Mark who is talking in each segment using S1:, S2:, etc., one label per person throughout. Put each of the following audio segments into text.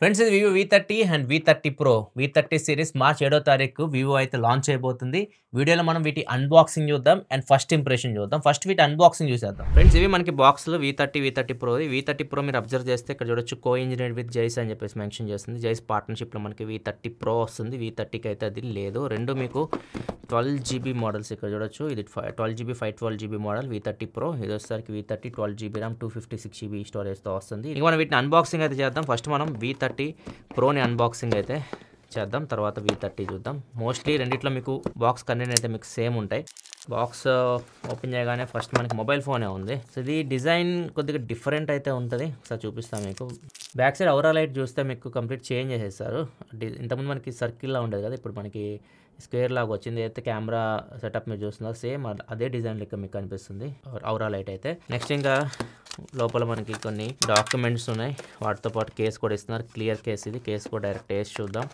S1: Friends ఇది Vivo V thirty and V thirty pro V thirty series March ఏడో తారీఖు Vivo అయితే launch అయిపోతుంది వీడియోలో మనం వీటి అన్బాక్సింగ్ చూద్దాం అండ్ ఫస్ట్ ఇంప్రెషన్ చూద్దాం ఫస్ట్ వీటి అన్బాక్సింగ్ చూసేద్దాం ఫ్రెండ్స్ ఇవి మనకి బాక్స్లో V thirty V thirty pro V thirty pro మీరు అబ్జర్వ్ చేస్తే ఇక్కడ చూడొచ్చు కో ఇంజనీర్ విత్ జైస్ అని చెప్పేసి మెన్షన్ చేస్తుంది జైస్ పార్ట్నర్షిప్లో మనకి వి థర్టీ ప్రో వస్తుంది వి థర్టీకి అయితే అది లేదు రెండు మీకు ట్వెల్వ్ జీబీ మోడల్స్ ఇక్కడ చూడొచ్చు ఇది twelve GB five twelve GB model V thirty pro ఇది వచ్చేసరికి V thirty twelve GB RAM two fifty six GB స్టోరేజ్తో వస్తుంది ఇంకా మనం వీటిని అన్బాక్సింగ్ అయితే చేద్దాం ఫస్ట్ మనం వీ థర్టీ ప్రోని అన్బాక్సింగ్ అయితే చేద్దాం తర్వాత వి థర్టీ చూద్దాం మోస్ట్లీ రెండిట్లో మీకు బాక్స్ కంటెంట్ అయితే మీకు సేమ్ ఉంటాయి బాక్స్ ఓపెన్ uh, చేయగానే ఫస్ట్ మనకి మొబైల్ ఫోనే ఉంది సో ఇది డిజైన్ కొద్దిగా డిఫరెంట్ అయితే ఉంటుంది ఒకసారి చూపిస్తాం మీకు బ్యాక్ సైడ్ ఓవరాల్ లైట్ చూస్తే మీకు కంప్లీట్ చేంజ్ చేసేస్తారు ఇంతకుముందు మనకి సర్కిల్లా ఉండేది కదా ఇప్పుడు మనకి స్క్వేర్ లాగా వచ్చింది అయితే కెమెరా సెటప్ మీరు చూస్తున్నారు సేమ్ అదే డిజైన్ లెక్క మీకు కనిపిస్తుంది ఓవరాల్ లైట్ అయితే నెక్స్ట్ ఇంకా లోపల మనకి కొన్ని డాక్యుమెంట్స్ ఉన్నాయి వాటితో పాటు కేసు కూడా ఇస్తున్నారు క్లియర్ కేసు ఇది కేసు కూడా డైరెక్ట్ వేసి చూద్దాం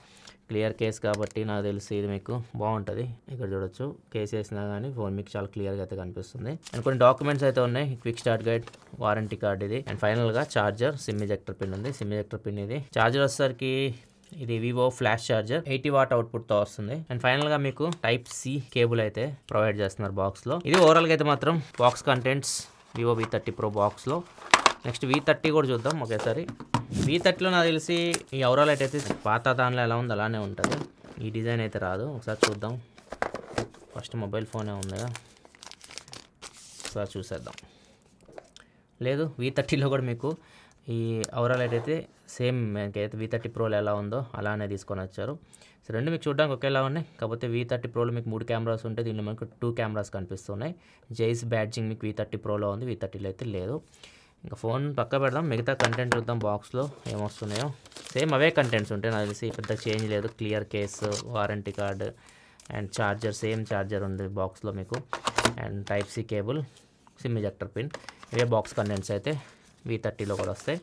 S1: క్లియర్ కేసు కాబట్టి నాకు తెలిసి ఇది మీకు బాగుంటుంది ఇక్కడ చూడొచ్చు కేసు వేసినా కానీ ఫోన్ మీకు చాలా క్లియర్గా అయితే కనిపిస్తుంది అండ్ కొన్ని డాక్యుమెంట్స్ అయితే ఉన్నాయి quick start guide warranty card ఇది అండ్ ఫైనల్గా చార్జర్ సిమ్ ఇజెక్టర్ పిన్ ఉంది సిమ్ ఇజెక్టర్ పిన్ ఇది చార్జర్ వచ్చేసరికి ఇది Vivo flash charger eighty watt output తో వస్తుంది అండ్ ఫైనల్ గా మీకు టైప్ సి కేబుల్ అయితే ప్రొవైడ్ చేస్తున్నారు బాక్స్ లో ఇది ఓవరాల్ గా అయితే మాత్రం box contents Vivo V thirty pro బాక్స్లో నెక్స్ట్ వి థర్టీ కూడా చూద్దాం ఒకేసారి వి థర్టీలో నాకు తెలిసి ఈ ఎవరో లైట్ అయితే పాత దానిలో ఎలా ఉంది అలానే ఉంటుంది ఈ డిజైన్ అయితే రాదు ఒకసారి చూద్దాం ఫస్ట్ మొబైల్ ఫోనే కదా ఒకసారి చూసేద్దాం లేదు వి థర్టీలో కూడా మీకు ఈ ఓవరాల్ అయితే సేమ్ మనకైతే వి థర్టీ ప్రోలో ఎలా ఉందో అలానే తీసుకొని వచ్చారు రెండు మీకు చూడడానికి ఒకేలా ఉన్నాయి కాకపోతే వీ థర్టీ ప్రోలో మీకు మూడు కెమెరాస్ ఉంటాయి దీనిలో మనకు టూ కెమెరాస్ కనిపిస్తున్నాయి జైస్ బ్యాడ్జింగ్ మీకు వీ థర్టీ ప్రోలో ఉంది వీ థర్టీలో అయితే లేదు ఇంకా ఫోన్ పక్క పెడదాం మిగతా కంటెంట్ చూద్దాం బాక్స్లో ఏమొస్తున్నాయో సేమ్ అవే కంటెంట్స్ ఉంటాయి నాకు తెలిసి పెద్ద చేంజ్ లేదు clear case warranty card and charger same charger ఉంది బాక్స్లో మీకు and type C cable SIM ejector pin ఇవే బాక్స్ కంటెంట్స్ అయితే వీ థర్టీలో కూడా వస్తాయి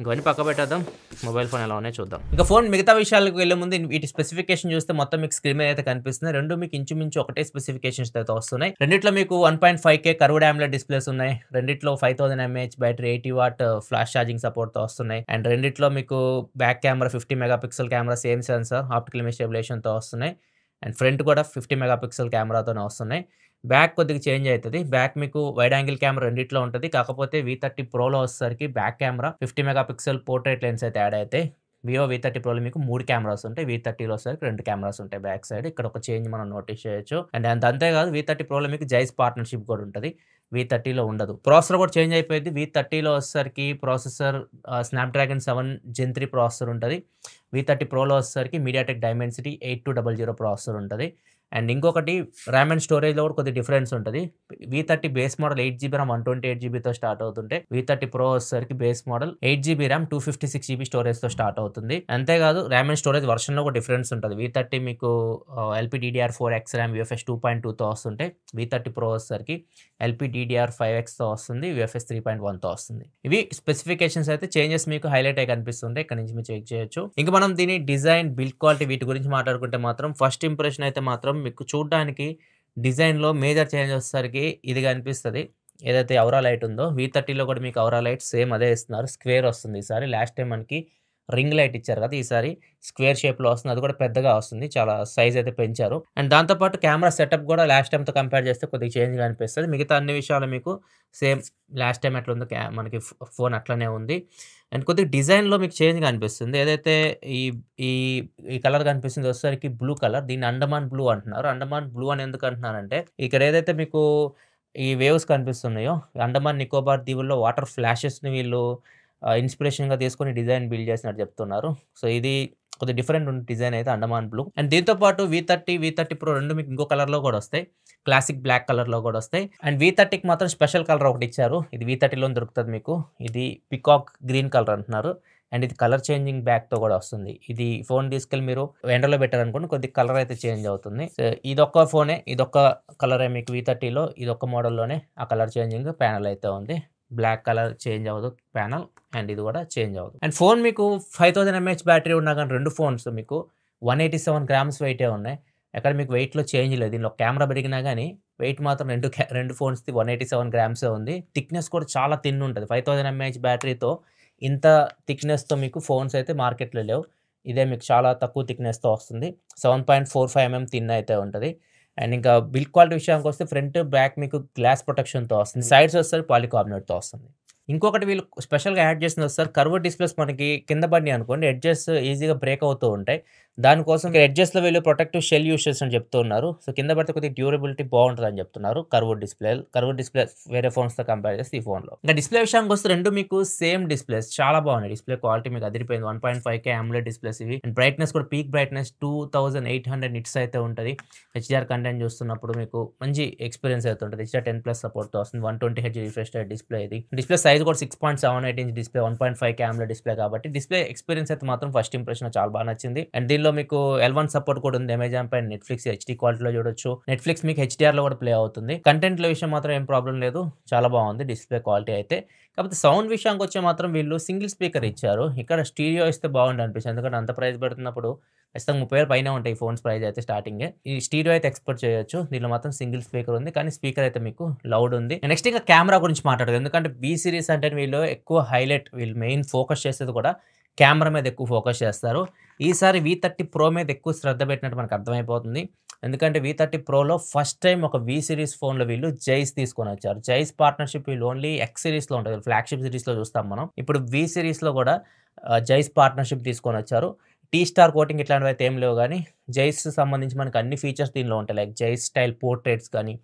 S1: ఇంకవన్నీ పక్క పెట్టేద్దాం మొబైల్ ఫోన్ ఎలా ఉన్నాయి చూద్దాం ఇంకా ఫోన్ మిగతా విషయాలకు వెళ్ళే ముందు వీటి స్పెసిఫికేషన్ చూస్తే మొత్తం మీకు స్క్రీన్ మీద అయితే కనిపిస్తుంది రెండు మీకు ఇంచుమించు ఒకటే స్పెసిఫికేషన్స్ అయితే వస్తున్నాయి రెండిట్లో మీకు వన్ పాయింట్ ఫైవ్ కే కరువు ఆమ్లెట్ డిస్ప్లేస్ ఉన్నాయి రెండిట్లో five thousand mAh battery eighty watt flash charging సపోర్ట్తో వస్తున్నాయి అండ్ రెండిట్లో మీకు back camera fifty megapixel camera same sensor optical image స్టెబిలేషన్తో వస్తున్నాయి అండ్ ఫ్రంట్ కూడా ఫిఫ్టీ మెగాపిక్సెల్ కెమెరాతోనే వస్తున్నాయి బ్యాక్ కొద్దిగా చేంజ్ అవుతుంది బ్యాక్ మీకు వైడ్ యాంగిల్ కెమెరా రెండిట్లో ఉంటుంది కాకపోతే వి థర్టీ ప్రోలో వచ్చేసరికి back camera fifty megapixel portrait lens అయితే యాడ్ అవుతాయి వివో వి థర్టీ ప్రోలో మీకు మూడు కెమెరాస్ ఉంటాయి వి థర్టీలో వచ్చేసరికి రెండు కెమెరాస్ ఉంటాయి బ్యాక్ సైడ్ ఇక్కడ ఒక చేంజ్ మనం నోటీస్ చేయొచ్చు అండ్ అంత అంతేకాదు వి థర్టీ ప్రోలో మీకు జైస్ పార్ట్నర్షిప్ కూడా ఉంటుంది వి థర్టీలో ఉండదు ప్రాసెసర్ కూడా చేంజ్ అయిపోయింది వి థర్టీలో వచ్చేసరికి processor Snapdragon seven gen three processor ఉంటుంది వి థర్టీ ప్రోలో వచ్చేసరికి MediaTek Dimensity eight two double zero processor ఉంటుంది అండ్ ఇంకొకటి ర్యామ్ అండ్ స్టోరేజ్లో కూడా కొద్ది డిఫరెన్స్ ఉంటుంది V thirty base model eight GB RAM one twenty ఎయిట్ జీబీతో స్టార్ట్ అవుతుంటే వి థర్టీ ప్రో వచ్చేసరికి base model eight GB RAM two fifty six GB స్టోరేజ్తో స్టార్ట్ అవుతుంది అంతేకాదు ర్యామ్ అండ్ స్టోరేజ్ వర్షన్లో కూడా డిఫరెన్స్ ఉంటుంది వి థర్టీ మీకు LPDDR four X RAM UFS two point టూతో వస్తుంటే వి థర్టీ ప్రో వచ్చేసరికి ఎల్పిడిడిఆర్ ఫైవ్ ఎక్స్తో వస్తుంది యూఎఫ్ఎస్ త్రీ పాయింట్ వన్తో వస్తుంది ఇవి స్పెసిఫికేషన్స్ అయితే చేంజెస్ మీకు హైలైట్ అయి కనిపిస్తుంటే ఇక్కడ నుంచి మీరు చెక్ చేయొచ్చు ఇంకా మనం దీని డిజైన్ బిల్డ్ క్వాలిటీ వీటి గురించి మాట్లాడుకుంటే మాత్రం ఫస్ట్ ఇంప్రెషన్ అయితే మాత్రం మీకు చూడడానికి డిజైన్లో మేజర్ చేంజ్ వచ్చేసరికి ఇది కనిపిస్తుంది ఏదైతే అవరా లైట్ ఉందో వీ థర్టీలో కూడా మీకు అవరా లైట్ సేమ్ అదే ఇస్తున్నారు స్క్వేర్ వస్తుంది ఈసారి లాస్ట్ టైం మనకి రింగ్ లైట్ ఇచ్చారు కదా ఈసారి స్క్వేర్ షేప్లో వస్తుంది అది కూడా పెద్దగా వస్తుంది చాలా సైజ్ అయితే పెంచారు అండ్ దాంతోపాటు కెమెరా సెటప్ కూడా లాస్ట్ టైంతో కంపేర్ చేస్తే కొద్దిగా చేంజ్ అనిపిస్తుంది మిగతా అన్ని విషయాలు మీకు సేమ్ లాస్ట్ టైం ఎట్లా ఉందో మనకి ఫోన్ అట్లనే ఉంది అండ్ కొద్దిగా డిజైన్లో మీకు చేంజ్ అనిపిస్తుంది ఏదైతే ఈ ఈ ఈ కలర్ కనిపిస్తుంది వచ్చేసరికి బ్లూ కలర్ దీన్ని అండమాన్ బ్లూ అంటున్నారు అండమాన్ బ్లూ అని ఎందుకు అంటున్నారంటే ఇక్కడ ఏదైతే మీకు ఈ వేవ్స్ కనిపిస్తున్నాయో అండమాన్ నికోబార్ దీవుల్లో వాటర్ ఫ్లాషెస్ని వీళ్ళు ఇన్స్పిరేషన్గా తీసుకొని డిజైన్ బిల్డ్ చేసినట్టు చెప్తున్నారు సో ఇది కొద్దిగా డిఫరెంట్ ఉంది డిజైన్ అయితే అండమాన్ బ్లూ అండ్ దీంతో పాటు V thirty V thirty pro రెండు మీకు ఇంకో కలర్లో కూడా వస్తాయి క్లాసిక్ బ్లాక్ కలర్లో కూడా వస్తాయి అండ్ వి థర్టీకి మాత్రం స్పెషల్ కలర్ ఒకటి ఇచ్చారు ఇది వి థర్టీలో దొరుకుతుంది మీకు ఇది పికాక్ గ్రీన్ కలర్ అంటున్నారు అండ్ ఇది కలర్ చేంజింగ్ బ్యాక్తో కూడా వస్తుంది ఇది ఫోన్ తీసుకెళ్ళి మీరు ఎండలో పెట్టారనుకోండి కొద్ది కలర్ అయితే చేంజ్ అవుతుంది సో ఇదొక్క ఫోనే ఇదొక్క కలరే మీకు వి థర్టీలో ఇదొక్క మోడల్లోనే ఆ కలర్ చేంజింగ్ ప్యానల్ అయితే ఉంది బ్లాక్ కలర్ చేంజ్ అవ్వదు ప్యానల్ అండ్ ఇది కూడా చేంజ్ అవ్వదు అండ్ ఫోన్ మీకు ఫైవ్ థౌసండ్ ఎంహెచ్ బ్యాటరీ ఉన్నా కానీ రెండు ఫోన్స్ మీకు వన్ ఎయిటీ సెవెన్ గ్రామ్స్ వెయిటే ఉన్నాయి ఎక్కడ మీకు వెయిట్లో చేంజ్ లేదు దీనిలో కెమెరా పెరిగినా కానీ వెయిట్ మాత్రం రెండు రెండు ఫోన్స్ది వన్ ఎయిటీ సెవెన్ గ్రామ్సే ఉంది థిక్నెస్ కూడా చాలా థిన్ ఉంటుంది ఫైవ్ థౌసండ్ ఎంహెచ్ బ్యాటరీతో ఇంత థిక్నెస్తో మీకు ఫోన్స్ అయితే మార్కెట్లో లేవు ఇదే మీకు చాలా తక్కువ థిక్నెస్తో వస్తుంది seven point four five mm thin అయితే ఉంటుంది అండ్ ఇంకా బిల్ క్వాలిటీ విషయానికి వస్తే ఫ్రంట్ బ్యాక్ మీకు గ్లాస్ ప్రొటెక్షన్తో వస్తుంది hmm. సైడ్స్ వస్తారు పాలికార్బోనేట్తో వస్తుంది ఇంకొకటి వీళ్ళు స్పెషల్గా యాడ్ చేసింది వస్తారు కర్వ్ డిస్ప్లేస్ మనకి కింద పడినాయి అనుకోండి ఎడ్జెస్ ఈజీగా బ్రేక్ అవుతూ ఉంటాయి దానికోసం ఎడ్జెస్లో వెళ్ళి ప్రొటెక్టివ్ షెల్ యూస్ చేసి చెప్తున్నారు సో కింద పడితే కొద్దిగా డ్యూరబిలిటీ బాగుంటుంది అని చెప్తున్నారు కర్వ్ డిస్ప్లే కర్వ్ డిస్ప్లే వేరే ఫోన్స్తో కంపేర్ చేస్తే ఈ ఫోన్లో ఇంకా డిస్ప్లే విషయానికి వస్తే రెండు మీకు సేమ్ డిస్ప్లేస్ చాలా బాగున్నాయి డిస్ప్లే క్వాలిటీ మీకు అదిరిపోయింది one point five K AMOLED displays ఇవి అండ్ బ్రైట్నెస్ కూడా peak brightness two thousand eight hundred nits అయితే ఉంటుంది హెచ్డిఆర్ కంటెంట్ చూస్తున్నప్పుడు మీకు మంచి ఎక్స్పీరియన్స్ అయితే ఉంటుంది హెచ్డిఆర్ టెన్ ప్లస్ సపోర్ట్తో వస్తుంది one twenty H refresh display ఇది డిస్ప్లే సైజ్ కూడా six point seven eight inch display one point five K AMOLED display కాబట్టి డిస్ప్లే ఎక్స్పీరియన్స్ అయితే మాత్రం ఫస్ట్ ఇంప్రెషన్ చాలా బాగా నచ్చింది అండ్ దీని దీనిలో మీకు ఎల్ వన్ సపోర్ట్ కూడా ఉంది అమెజాన్ పైన నెట్ఫ్లిక్స్ హెచ్డీ క్వాలిటీలో చూడొచ్చు నెట్ఫ్లిక్స్ మీకు హెచ్డిఆర్లో కూడా ప్లే అవుతుంది లో విషయం మాత్రం ఏం ప్రాబ్లం లేదు చాలా బాగుంది డిస్ప్లే క్వాలిటీ అయితే కాకపోతే సౌండ్ విషయానికి వచ్చే మాత్రం వీళ్ళు సింగిల్ స్పీకర్ ఇచ్చారు ఇక్కడ స్టీరియో ఇస్తే బాగుండి అనిపిస్తుంది ఎందుకంటే అంత ప్రైస్ పెడుతున్నప్పుడు ఖచ్చితంగా ముప్పై వేలు పైన ఉంటాయి ఫోన్స్ ప్రైస్ అయితే స్టార్టింగ్ ఈ స్టీరియో అయితే ఎక్స్పోర్ట్ చేయొచ్చు దీనిలో మాత్రం సింగిల్ స్పీకర్ ఉంది కానీ స్పీకర్ అయితే మీకు లౌడ్ ఉంది నెక్స్ట్ ఇంకా కెమెరా గురించి మాట్లాడదు ఎందుకంటే బీ సిరీస్ అంటే వీళ్ళు ఎక్కువ హైలైట్ వీళ్ళు మెయిన్ ఫోకస్ చేసేది కూడా కెమెరా మీద ఎక్కువ ఫోకస్ చేస్తారు ఈసారి వి థర్టీ ప్రో మీద ఎక్కువ శ్రద్ధ పెట్టినట్టు మనకు అర్థమైపోతుంది ఎందుకంటే వి థర్టీ ప్రోలో ఫస్ట్ టైం ఒక వి సిరీస్ ఫోన్లో వీళ్ళు జైస్ తీసుకొని వచ్చారు జైస్ పార్ట్నర్షిప్ వీళ్ళు ఓన్లీ ఎక్స్ సిరీస్లో ఉంటుంది ఫ్లాగ్షిప్ సిరీస్లో చూస్తాం మనం ఇప్పుడు వి సిరీస్లో కూడా జైస్ పార్ట్నర్షిప్ తీసుకొని వచ్చారు టీ స్టార్ కోటింగ్ ఇట్లాంటివి అయితే ఏం లేవు కానీ జైస్ సంబంధించి మనకు అన్ని ఫీచర్స్ దీనిలో ఉంటాయి లైక్ జైస్ స్టైల్ పోర్ట్రేట్స్ కానీ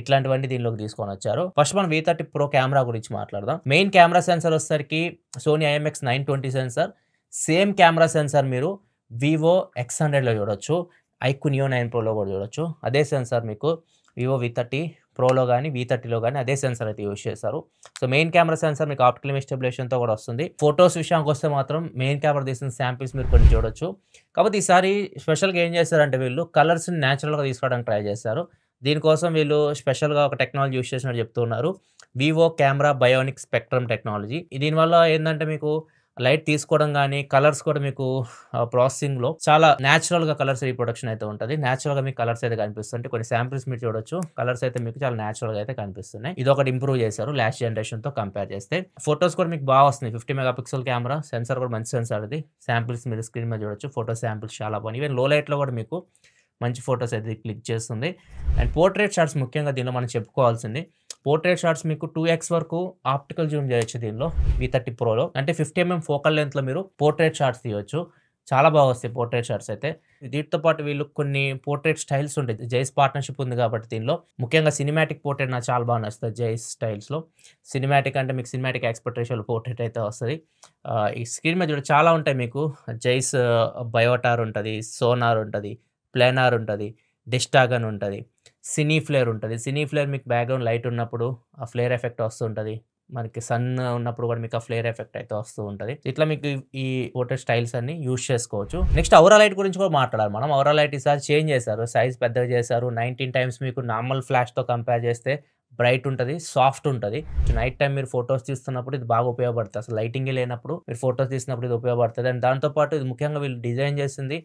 S1: ఇట్లాంటివన్నీ దీనిలోకి తీసుకొని వచ్చారు ఫస్ట్ మనం వి థర్టీ ప్రో కెమెరా గురించి మాట్లాడదాం మెయిన్ కెమెరా సెన్సర్ వచ్చేసరికి Sony IMX nine twenty sensor same camera sensor మీరు వివో ఎక్స్ హండ్రెడ్లో చూడొచ్చు ఐక్యూ నియో నైన్ ప్రోలో కూడా చూడొచ్చు అదే సెన్సర్ మీకు వివో వి థర్టీ ప్రోలో కానీ వి థర్టీలో కానీ అదే సెన్సార్ అయితే యూజ్ చేశారు సో మెయిన్ కెమెరా సెన్సర్ మీకు ఆప్టికల్ స్టెబిలేషన్తో కూడా వస్తుంది ఫొటోస్ విషయానికి వస్తే మాత్రం మెయిన్ కెమెరా తీసిన శాంపిల్స్ మీరు కొన్ని చూడొచ్చు కాబట్టి ఈసారి స్పెషల్గా ఏం చేశారంటే వీళ్ళు కలర్స్ని న్యాచురల్గా తీసుకోవడానికి ట్రై చేశారు దీనికోసం వీళ్ళు స్పెషల్గా ఒక టెక్నాలజీ యూస్ చేసినట్టు చెప్తున్నారు Vivo camera bionic spectrum technology దీనివల్ల ఏంటంటే మీకు లైట్ తీసుకోవడం కానీ కలర్స్ కూడా మీకు ప్రాసెసింగ్లో చాలా న్యాచురల్గా కలర్స్ రీప్రొడక్షన్ అయితే ఉంటుంది న్యాచురల్గా మీకు కలర్స్ అయితే కనిపిస్తుంటే కొన్ని శాంపిల్స్ మీరు చూడొచ్చు కలర్స్ అయితే మీకు చాలా న్యాచురల్గా అయితే కనిపిస్తున్నాయి ఇది ఒకటి ఇంప్రూవ్ చేశారు లాస్ట్ జనరేషన్తో కంపేర్ చేస్తే ఫొటోస్ కూడా మీకు బాగా వస్తుంది fifty megapixel camera sensor కూడా మంచి సెన్సార్ అది శాంపిల్స్ మీరు స్క్రీన్ మీద చూడొచ్చు ఫోటో శాంపిల్స్ చాలా బాగున్నాయి ఈవెన్ లో లైట్లో కూడా మీకు మంచి ఫొటోస్ అయితే క్లిక్ చేస్తుంది అండ్ పోర్ట్రేట్ షాట్స్ ముఖ్యంగా దీనిలో మనం చెప్పుకోవాల్సింది పోర్ట్రేట్ షాట్స్ మీకు టూ ఎక్స్ వరకు ఆప్టికల్ జూమ్ చేయొచ్చు దీనిలో వి థర్టీ ప్రోలో అంటే ఫిఫ్టీ ఎంఎం ఫోకల్ లెంత్లో మీరు పోర్ట్రేట్ షాట్స్ తీయవచ్చు చాలా బాగా వస్తాయి పోర్ట్రేట్ షాట్స్ అయితే వీటితో పాటు వీళ్ళు కొన్ని పోర్ట్రేట్ స్టైల్స్ ఉంటాయి జైస్ పార్ట్నర్షిప్ ఉంది కాబట్టి దీనిలో ముఖ్యంగా సినిమాటిక్ పోర్ట్రేట్ నాకు చాలా బాగా నచ్చుతుంది జైస్ స్టైల్స్లో సినిమాటిక్ అంటే మీకు సినిమాటిక్ ఎక్స్పర్ట్ పోర్ట్రేట్ అయితే వస్తుంది ఈ స్క్రీన్ మీద చాలా ఉంటాయి మీకు జైస్ బయోటార్ ఉంటుంది సోనార్ ఉంటుంది ప్లానార్ ఉంటుంది డిస్టాగన్ ఉంటుంది సినీ ఫ్లేర్ ఉంటుంది సినీ ఫ్లేర్ మీకు బ్యాక్గ్రౌండ్ లైట్ ఉన్నప్పుడు ఆ ఫ్లేర్ ఎఫెక్ట్ వస్తుంటుంది మనకి సన్ ఉన్నప్పుడు కూడా మీకు ఆ ఫ్లేర్ ఎఫెక్ట్ అయితే వస్తూ ఉంటుంది ఇట్లా మీకు ఈ ఓటర్ స్టైల్స్ అన్ని యూజ్ చేసుకోవచ్చు నెక్స్ట్ అవరా లైట్ గురించి కూడా మాట్లాడాలి మనం అవరా లైట్ ఈసారి చేంజ్ చేశారు సైజ్ పెద్దగా చేశారు నైన్టీన్ టైమ్స్ మీకు నార్మల్ ఫ్లాష్తో కంపేర్ చేస్తే బ్రైట్ ఉంటుంది సాఫ్ట్ ఉంటుంది నైట్ టైం మీరు ఫొటోస్ తీస్తున్నప్పుడు ఇది బాగా ఉపయోగపడుతుంది అసలు లైటింగ్ లేనప్పుడు మీరు ఫొటోస్ తీసినప్పుడు ఇది ఉపయోగపడుతుంది అండ్ దాంతోపాటు ఇది ముఖ్యంగా వీళ్ళు డిజైన్ చేసింది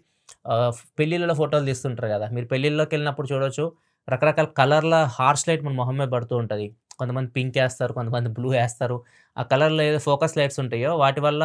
S1: పెళ్ళిళ్ళలో ఫోటోలు తీస్తుంటారు కదా మీరు పెళ్ళిళ్ళలోకి వెళ్ళినప్పుడు చూడొచ్చు రకరకాల కలర్ల హార్స్ లైట్ మన మొహం మీద పడుతూ ఉంటుంది కొంతమంది పింక్ వేస్తారు కొంతమంది బ్లూ వేస్తారు ఆ కలర్లో ఏదో ఫోకస్ లైట్స్ ఉంటాయో వాటి వల్ల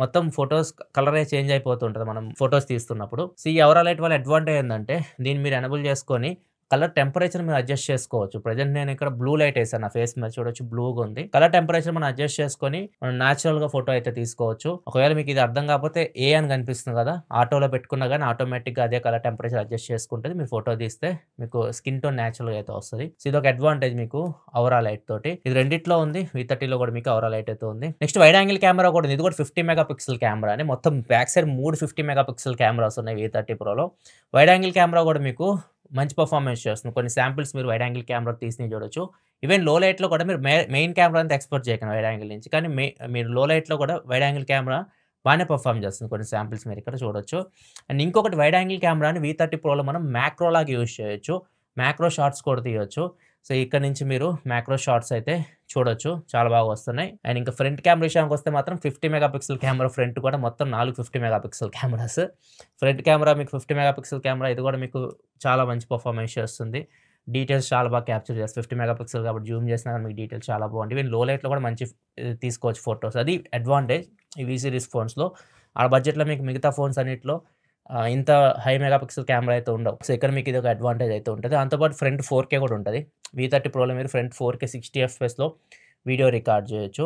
S1: మొత్తం ఫొటోస్ కలరే చేంజ్ అయిపోతుంటుంది మనం ఫొటోస్ తీస్తున్నప్పుడు సో ఈ ఎవరా లైట్ వల్ల అడ్వాంటేజ్ ఏంటంటే దీన్ని మీరు ఎనబుల్ చేసుకొని కలర్ టెంపరేచర్ మీరు అడ్జస్ట్ చేసుకోవచ్చు ప్రజెంట్ నేను ఇక్కడ బ్లూ లైట్ వేసాను నా ఫేస్ మీద చూడొచ్చు బ్లూగా ఉంది కలర్ టెంపరేచర్ మనం అడ్జస్ట్ చేసుకొని మనం న్యాచురల్ గా ఫోటో అయితే తీసుకోవచ్చు ఒకవేళ మీకు ఇది అర్థం కాకపోతే ఏ అని కనిపిస్తుంది కదా ఆటోలో పెట్టుకున్నా కానీ ఆటోమేటిక్ గా అదే కలర్ టెంపరేచర్ అడ్జస్ట్ చేసుకుంటుంది మీరు ఫోటో తీస్తే మీకు స్కిన్ టోన్ న్యాచురల్ గా అయితే వస్తుంది సో ఇది ఒక అడ్వాంటేజ్ మీకు అవరా లైట్ తోటి ఇది రెండిట్లో ఉంది వి థర్టీలో కూడా మీకు అవరా లైట్ అయితే ఉంది నెక్స్ట్ వైడ్ యాంగిల్ కెమెరా కూడా ఉంది ఇది కూడా ఫిఫ్టీ మెగా పిక్సెల్ కెమెరా అని మొత్తం బ్యాక్ సైడ్ మూడు ఫిఫ్టీ మెగా పిక్సెల్ కెమెరాస్ ఉన్నాయి వి థర్టీ ప్రోలో వైడ్ యాంగిల్ కెమెరా కూడా మీకు మంచి పర్ఫార్మెన్స్ చేస్తుంది కొన్ని శాంపిల్స్ మీరు వైడ్ యాంగిల్ కెమెరా తీసి చూడొచ్చు ఈవెన్ లో లైట్లో కూడా మీరు మెయిన్ కెమెరా అంతా ఎక్స్పోర్ట్ చేయకండి వైడ్ యాంగిల్ నుంచి కానీ మీరు లో లైట్లో కూడా వైడ్ యాంగిల్ కెమెరా బాగానే పర్ఫామ్ చేస్తుంది కొన్ని శాంపిల్స్ మీరు ఇక్కడ చూడొచ్చు అండ్ ఇంకొకటి వైడ్ యాంగిల్ కెమెరాని వీ థర్టీ ప్రోలో మనం మ్యాక్రోలాగా యూజ్ చేయొచ్చు మ్యాక్రో షార్ట్స్ కూడా తీయొచ్చు సో ఇక్కడ నుంచి మీరు మ్యాక్రో షార్ట్స్ అయితే చూడొచ్చు చాలా బాగా వస్తున్నాయి అండ్ ఇంకా ఫ్రంట్ కెమెరా విషయానికి వస్తే మాత్రం ఫిఫ్టీ మెగాపిక్సెల్ కెమెరా ఫ్రంట్ కూడా మొత్తం నాలుగు fifty megapixel cameras front camera మీకు ఫిఫ్టీ మెగాపిక్సెల్ కెమెరా ఇది కూడా మీకు చాలా మంచి పర్ఫార్మెన్స్ చేస్తుంది డీటెయిల్స్ చాలా బాగా క్యాప్చర్ చేస్తారు ఫిఫ్టీ మెగాపిక్సెల్ కాబట్టి జూమ్ చేసినా కానీ మీకు డీటెయిల్స్ చాలా బాగుంటాయి ఈవెన్ లో లైట్లో కూడా మంచి తీసుకోవచ్చు ఫొటోస్ అది అడ్వాంటేజ్ ఈ వీ సిరీస్ ఫోన్స్లో ఆ బడ్జెట్లో మీకు మిగతా ఫోన్స్ అన్నింటిలో ఇంత హై మెగా పిక్సెల్ కెమెరా అయితే ఉండవు సో ఇక్కడ మీకు ఇది ఒక అడ్వాంటేజ్ అయితే ఉంటుంది దాంతోపాటు ఫ్రంట్ ఫోర్ కే కూడా ఉంటుంది వీ థర్టీ ప్రోలో మీరు ఫ్రంట్ ఫోర్ కే సిక్స్టీ ఎఫ్ఎస్లో వీడియో రికార్డ్ చేయొచ్చు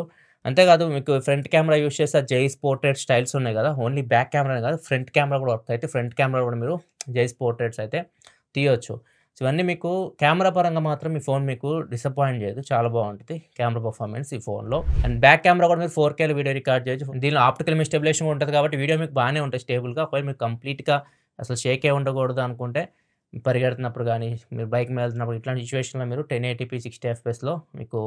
S1: అంతేకాదు మీకు ఫ్రంట్ కెమెరా యూస్ చేస్తే జైస్ పోర్ట్రేట్ స్టైల్స్ ఉన్నాయి కదా ఓన్లీ బ్యాక్ కెమెరానే కాదు ఫ్రంట్ కెమెరా కూడా వర్క్ అయితే ఫ్రంట్ కెమెరా కూడా మీరు జైస్ పోర్ట్రేట్స్ అయితే తీయొచ్చు ఇవన్నీ మీకు కెమెరా పరంగా మాత్రం ఈ ఫోన్ మీకు డిసప్పాయింట్ చేయదు చాలా బాగుంటుంది కెమెరా పర్ఫార్మెన్స్ ఈ ఫోన్లో అండ్ బ్యాక్ కెమెరా కూడా మీరు ఫోర్ కేలో వీడియో రికార్డ్ చేయొచ్చు దీనిలో ఆప్టికల్ మిస్టెబ్లేషన్ ఉంటుంది కాబట్టి వీడియో మీకు బాగానే ఉంటుంది స్టేబుల్గా ఒకవేళ మీకు కంప్లీట్గా అసలు షేకే ఉండకూడదు అనుకుంటే పరిగెడుతున్నప్పుడు కానీ మీరు బైక్ మీద వెళ్తున్నప్పుడు ఇట్లాంటి సిచ్యువేషన్లో మీరు టెన్ ఎయిటీపీ సిక్స్టీ ఎఫ్ఎస్లో మీకు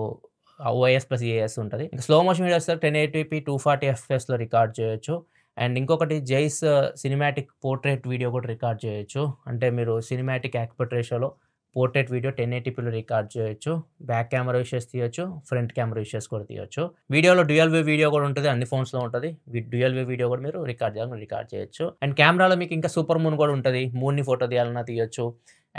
S1: ఓఎస్ ప్లస్ ఏఎస్ ఉంటుంది ఇంకా slow motion videos ten eighty p two forty ఎఫ్ఎస్లో రికార్డ్ చేయొచ్చు అండ్ ఇంకొకటి జైస్ సినిమాటిక్ పోర్ట్రేట్ వీడియో కూడా రికార్డ్ చేయొచ్చు అంటే మీరు సినిమాటిక్ యాక్పర్ట్ రేషోలో పోర్ట్రేట్ వీడియో టెన్ ఎయిటీపీలో రికార్డ్ చేయొచ్చు బ్యాక్ కెమెరా విషయస్ తీయొచ్చు ఫ్రంట్ కెమెరా విషయస్ కూడా తీయొచ్చు వీడియోలో డ్యూయల్ వ్యూ వీడియో కూడా ఉంటుంది అన్ని ఫోన్స్లో ఉంటుంది డ్యూయల్ వ్యూ వీడియో కూడా మీరు రికార్డ్ చేయాలని రికార్డ్ చేయొచ్చు అండ్ కెమెరాలో మీకు ఇంకా సూపర్ మూన్ కూడా ఉంటుంది మూన్ని ఫోటో తీయాలన్నా తీయొచ్చు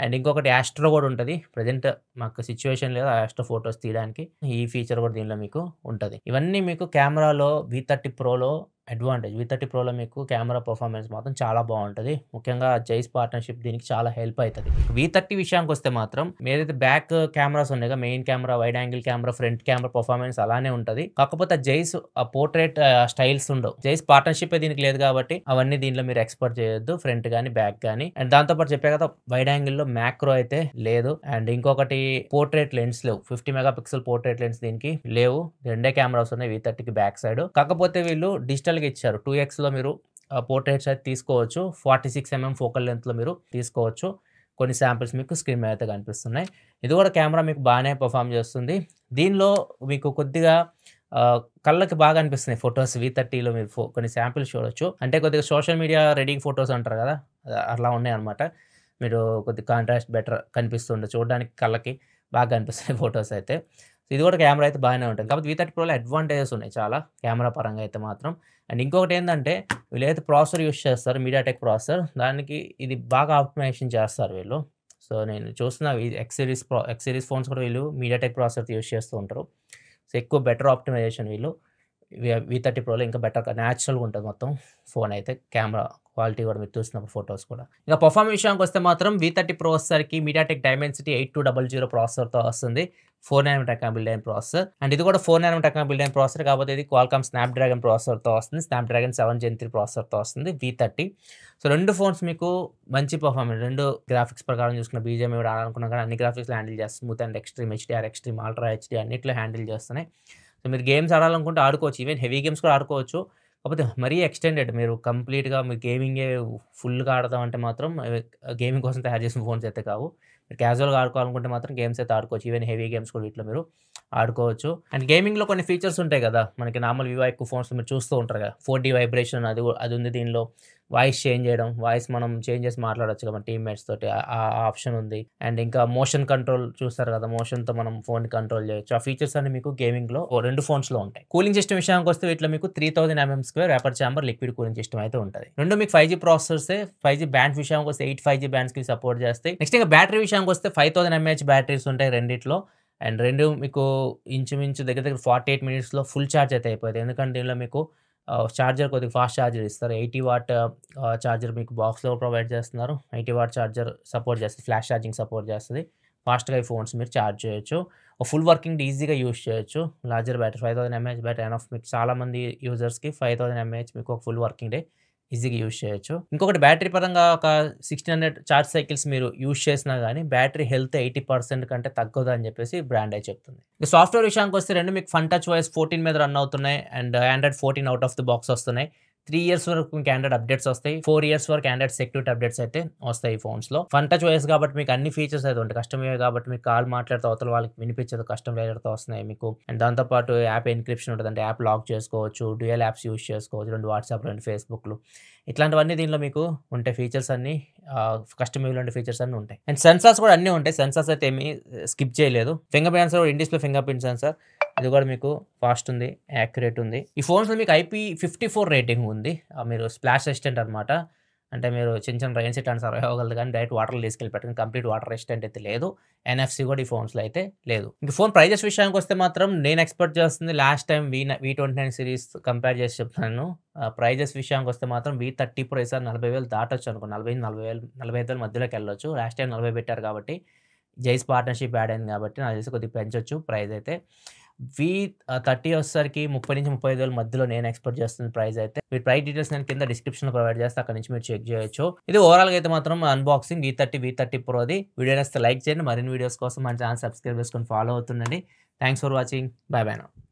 S1: అండ్ ఇంకొకటి యాస్ట్రో కూడా ఉంటుంది ప్రజెంట్ మాకు సిచ్యువేషన్ లేదా యాస్ట్రో ఫొటోస్ తీయడానికి ఈ ఫీచర్ కూడా దీనిలో మీకు ఉంటుంది ఇవన్నీ మీకు కెమెరాలో వి థర్టీ ప్రోలో అడ్వాంటేజ్ విత్ థర్టీ ప్రోలో మీకు కెమెరా పర్ఫార్మెన్స్ మాత్రం చాలా బాగుంటుంది ముఖ్యంగా జైస్ పార్ట్నర్షిప్ దీనికి చాలా హెల్ప్ అవుతుంది వి థర్టీ విషయానికి వస్తే మాత్రం ఏదైతే బ్యాక్ కెమెరాస్ ఉన్నాయి main camera wide angle camera front camera performance అలానే ఉంటుంది కాకపోతే జైస్ పోర్ట్రేట్ స్టైల్స్ ఉండవు జైస్ పార్ట్నర్షిప్ దీనికి లేదు కాబట్టి అవన్నీ దీనిలో మీరు ఎక్స్పర్ట్ చేయొద్దు ఫ్రంట్ కానీ బ్యాక్ కానీ అండ్ దాంతోపాటు చెప్పే కదా వైడ్ యాంగిల్లో మ్యాక్రో అయితే లేదు అండ్ ఇంకొకటి పోర్ట్రేట్ లెన్స్ లేవు fifty megapixel portrait lens దీనికి లేవు రెండే కెమెరాస్ ఉన్నాయి వి థర్టీకి బ్యాక్ సైడ్ కాకపోతే వీళ్ళు డిజిటల్ డిజిటల్గా ఇచ్చారు టూ ఎక్స్లో మీరు పోర్ట్రేట్స్ అయితే తీసుకోవచ్చు ఫార్టీ సిక్స్ ఎంఎం ఫోకల్ లెంత్లో మీరు తీసుకోవచ్చు కొన్ని శాంపిల్స్ మీకు స్క్రీన్ మీద అయితే కనిపిస్తున్నాయి ఇది కూడా కెమెరా మీకు బాగానే పర్ఫామ్ చేస్తుంది దీనిలో మీకు కొద్దిగా కళ్ళకి బాగా అనిపిస్తున్నాయి ఫొటోస్ వి థర్టీలో మీరు ఫో కొన్ని శాంపిల్స్ చూడొచ్చు అంటే కొద్దిగా సోషల్ మీడియా రెడీ ఫొటోస్ అంటారు కదా అలా ఉన్నాయి అనమాట మీరు కొద్దిగా కాంట్రాస్ట్ బెటర్ కనిపిస్తుండే చూడడానికి కళ్ళకి బాగా కనిపిస్తున్నాయి ఫొటోస్ అయితే సో ఇది కూడా కెమెరా అయితే బాగానే ఉంటుంది కాబట్టి వి థర్టీ ప్రోలో అడ్వాంటేజెస్ ఉన్నాయి చాలా కెమెరా పరంగా అయితే మాత్రం అండ్ ఇంకొకటి ఏంటంటే వీళ్ళు అయితే ప్రాసెసర్ యూస్ చేస్తారు మీడియాటెక్ ప్రాసెసర్ దానికి ఇది బాగా ఆప్టిమైజేషన్ చేస్తారు వీళ్ళు సో నేను చూస్తున్నా ఎక్స్ సిరీస్ ప్రా ఎక్స్ సిరీస్ ఫోన్స్ కూడా వీళ్ళు మీడియాటెక్ ప్రాసెసర్ యూస్ చేస్తూ ఉంటారు సో ఎక్కువ బెటర్ ఆప్టిమైజేషన్ వీళ్ళు వి థర్టీ ప్రోలో ఇంకా బెటర్ న్యాచురల్గా ఉంటుంది మొత్తం ఫోన్ అయితే కెమెరా క్వాలిటీ కూడా మీరు చూసినప్పుడు ఫొటోస్ కూడా ఇంకా పర్ఫార్మెన్స్ విషయానికి వస్తే మాత్రం వి థర్టీ ప్రోసెసర్కి MediaTek Dimensity eight two double zero ప్రాసెసర్తో వస్తుంది ఫోర్ నానోమీటర్ కంబిల్ లైన్ ప్రాసెసర్ అండ్ ఇది కూడా ఫోర్ నానోమీటర్ కంబిల్ లైన్ ప్రాసెసర్ కాబట్టి ఇది క్వాల్కామ్ డ్రాగన్ ప్రాసెసర్తో వస్తుంది Snapdragon seven gen three ప్రాసెసర్తో వస్తుంది వి థర్టీ సో రెండు ఫోన్స్ మీకు మంచి పర్ఫార్మెన్స్ రెండు గ్రాఫిక్స్ ప్రకారం చూసుకున్న బీజేఎం కూడా ఆడాలనుకున్నా కానీ అన్ని గ్రాఫిక్స్లో హ్యాండిల్ చేస్తుంది smooth and extreme HDR extreme ultra HD అన్నింటిలో హ్యాండిల్ చేస్తున్నాయి సో మీరు గేమ్స్ ఆడాలనుకుంటే ఆడుకోవచ్చు ఈవెన్ హెవీ గేమ్స్ కూడా ఆడుకోవచ్చు కాకపోతే మరీ ఎక్స్టెండెడ్ మీరు కంప్లీట్గా మీరు గేమింగే ఫుల్గా ఆడదాం అంటే మాత్రం గేమింగ్ కోసం తయారు చేసిన ఫోన్స్ అయితే కావు మీరు క్యాజువల్గా ఆడుకోవాలనుకుంటే మాత్రం గేమ్స్ అయితే ఆడుకోవచ్చు ఈవెన్ హెవీ గేమ్స్ కూడా వీటిలో మీరు ఆడుకోవచ్చు అండ్ గేమింగ్లో కొన్ని ఫీచర్స్ ఉంటాయి కదా మనకి నార్మల్ వివో ఎక్కువ ఫోన్స్ మీరు చూస్తూ ఉంటారు కదా ఫోర్ డీ వైబ్రేషన్ అది అది ఉంది దీనిలో వాయిస్ చేంజ్ చేయడం వాయిస్ మనం చేంజ్ చేసి మాట్లాడచ్చు మన టీమ్మేట్స్ తోటి ఆ ఆప్షన్ ఉంది అండ్ ఇంకా మోషన్ కంట్రోల్ చూస్తారు కదా మోషన్తో మనం ఫోన్ కంట్రోల్ చేయొచ్చు ఆ ఫీచర్స్ అన్ని మీకు గేమింగ్లో రెండు ఫోన్స్లో ఉంటాయి కూలింగ్ సిస్టమ్ విషయానికి వస్తే వీటిలో మీకు three thousand MM square vapour chamber liquid cooling system అయితే ఉంటుంది రెండు మీకు ఫైవ్ జీ ప్రాసెసర్సే ఫైవ్ జీ బ్యాండ్ విషయానికి వస్తే ఎయిట్ ఫైవ్ జీ బ్యాండ్స్కి సపోర్ట్ చేస్తాయి నెక్స్ట్ ఇంకా బ్యాటరీ విషయానికి వస్తే ఫైవ్ థౌసండ్ ఎంఏహెచ్ బ్యాటరీస్ ఉంటాయి రెండిట్లో అండ్ రెండు మీకు ఇంచుమించు దగ్గర దగ్గర ఫార్టీ ఎయిట్ మినిట్స్లో ఫుల్ ఛార్జ్ అయితే అయిపోతుంది ఎందుకంటే దీనిలో మీకు ఛార్జర్ కొద్దిగా ఫాస్ట్ ఛార్జర్ ఇస్తారు ఎయిటీ వాట్ ఛార్జర్ మీకు బాక్స్లో ప్రొవైడ్ చేస్తున్నారు ఎయిటీ వాట్ ఛార్జర్ సపోర్ట్ చేస్తుంది ఫ్లాష్ ఛార్జింగ్ సపోర్ట్ చేస్తుంది ఫాస్ట్గా ఈ ఫోన్స్ మీరు ఛార్జ్ చేయొచ్చు ఫుల్ వర్కింగ్ ఈజీగా యూజ్ చేయొచ్చు larger battery five thousand MH battery and of మీకు చాలామంది యూజర్స్కి ఫైవ్ థౌసండ్ ఎంహెచ్ మీకు ఒక ఫుల్ వర్కింగ్ డే ఈజీగా యూజ్ చేయొచ్చు ఇంకొకటి బ్యాటరీ పరంగా ఒక సిక్స్టీన్ హండ్రెడ్ చార్జ్ సైకిల్స్ మీరు యూజ్ చేసినా కానీ బ్యాటరీ హెల్త్ ఎయిటీ పర్సెంట్ కంటే తగ్గదు అని చెప్పేసి బ్రాండ్ అయి చెప్తుంది ఇక సాఫ్ట్వేర్ విషయానికి వస్తే రెండు మీకు ఫన్ టచ్ వాయిస్ ఫోర్టీన్ మీద రన్ అవుతున్నాయి and Android fourteen out of the box వస్తున్నాయి త్రీ ఇయర్స్ వరకు మీకు ఆండ్రాయిడ్ అప్డేట్స్ వస్తాయి ఫోర్ ఇయర్స్ వరకు ఆండ్రాయిడ్ సెక్యూరిటీ అప్డేట్స్ అయితే వస్తాయి ఫోన్స్ లో ఫన్ టచ్ వయస్ కాబట్టి మీకు అన్ని ఫీచర్స్ అయితే ఉంటాయి కష్టమే కాబట్టి మీకు కాల్ మాట్లాడితే అవతల వాళ్ళకి వినిపించదు కష్టం లేడర్తో వస్తున్నాయి మీకు అండ్ దాంతోపాటు యాప్ ఎన్క్రిప్షన్ ఉంటుంది అంటే యాప్ లాక్ చేసుకోవచ్చు డ్యూయల్ యాప్స్ యూస్ చేసుకోవచ్చు రెండు వాట్సాప్ రెండు ఫేస్బుక్లు ఇట్లాంటివన్నీ దీనిలో మీకు ఉంటాయి ఫీచర్స్ అన్ని కస్టమర్ ఫీచర్స్ అన్నీ ఉంటాయి అండ్ సెన్సార్స్ కూడా అన్నీ ఉంటాయి సెన్సార్స్ అయితే ఏమి స్కిప్ eh, చేయలేదు fingerprint sensor in display fingerprint sensor ఇది కూడా మీకు ఫాస్ట్ ఉంది యాక్యురేట్ ఉంది ఈ ఫోన్స్లో మీకు ఐపీ ఫిఫ్టీ ఫోర్ రేటింగ్ ఉంది మీరు స్ప్లాష్ రెసిస్టెంట్ అనమాట అంటే మీరు చిన్న చిన్న రైన్ సిట్ అన్సర్ అవ్వగలదు కానీ డైరెక్ట్ వాటర్ తీసుకెళ్ళి పెట్టుకుని కంప్లీట్ వాటర్ రెసిస్టెంట్ అయితే లేదు ఎన్ఎఫ్సి కూడా ఈ ఫోన్స్లో అయితే లేదు ఇంక ఫోన్ ప్రైజెస్ విషయానికి వస్తే మాత్రం నేను ఎక్స్పెక్ట్ చేస్తుంది last time V V twenty nine series compare చేసి చెప్తున్నాను ప్రైజెస్ విషయానికి వస్తే మాత్రం వీ థర్టీ ప్రైస్ నలభై వేలు దాటొచ్చు అనుకో నలభై నలభై వేలు నలభై ఐదు వేల మధ్యలోకి వెళ్ళొచ్చు లాస్ట్ టైం నలభై పెట్టారు కాబట్టి జైస్ పార్ట్నర్షిప్ యాడ్ అయింది కాబట్టి నాకు తెలిసి కొద్దిగా పెంచొచ్చు ప్రైస్ అయితే వి థర్టీ వస్తారికి ముప్పై నుంచి ముప్పై ఐదు వేల మధ్యలో నేను ఎక్స్పెక్ట్ చేస్తున్న ప్రైస్ అయితే మీ ప్రైస్ డీటెయిల్స్ నేను కింద డిస్క్రిప్షన్ ప్రొవైడ్ చేస్తే అక్కడ నుంచి మీరు చెక్ చేయొచ్చు ఇది ఓవరాల్ అయితే మాత్రం unboxing V thirty V thirty ప్రోది వీడియో నేస్తే లైక్ చేయండి మరిన్ని వీడియోస్ కోసం మన ఛానల్ సబ్స్క్రైబ్ చేసుకొని ఫాలో అవుతుండండి thanks for watching bye bye నా